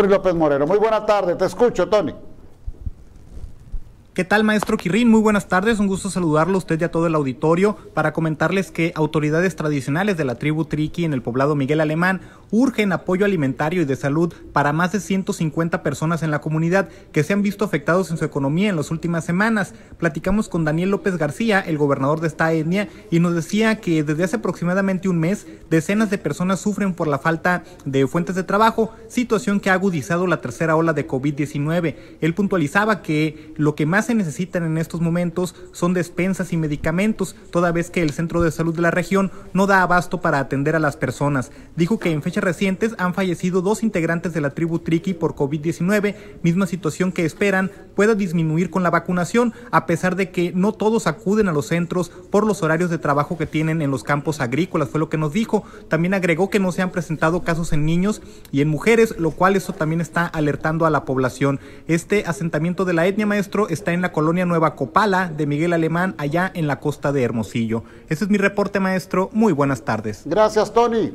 Tony López Moreno. Muy buena tarde, te escucho, Tony. ¿Qué tal, maestro Kirin? Muy buenas tardes, un gusto saludarlo a usted y a todo el auditorio para comentarles que autoridades tradicionales de la tribu Triqui en el poblado Miguel Alemán urgen apoyo alimentario y de salud para más de 150 personas en la comunidad que se han visto afectados en su economía en las últimas semanas. Platicamos con Daniel López García, el gobernador de esta etnia, y nos decía que desde hace aproximadamente un mes decenas de personas sufren por la falta de fuentes de trabajo, situación que ha agudizado la tercera ola de COVID-19. Él puntualizaba que lo que más se necesitan en estos momentos son despensas y medicamentos, toda vez que el centro de salud de la región no da abasto para atender a las personas. Dijo que en fechas recientes han fallecido dos integrantes de la tribu Triqui por COVID-19, misma situación que esperan pueda disminuir con la vacunación, a pesar de que no todos acuden a los centros por los horarios de trabajo que tienen en los campos agrícolas, fue lo que nos dijo. También agregó que no se han presentado casos en niños y en mujeres, lo cual eso también está alertando a la población. Este asentamiento de la etnia maestro está en la colonia Nueva Copala de Miguel Alemán, allá en la costa de Hermosillo. Ese es mi reporte maestro, muy buenas tardes. Gracias Tony.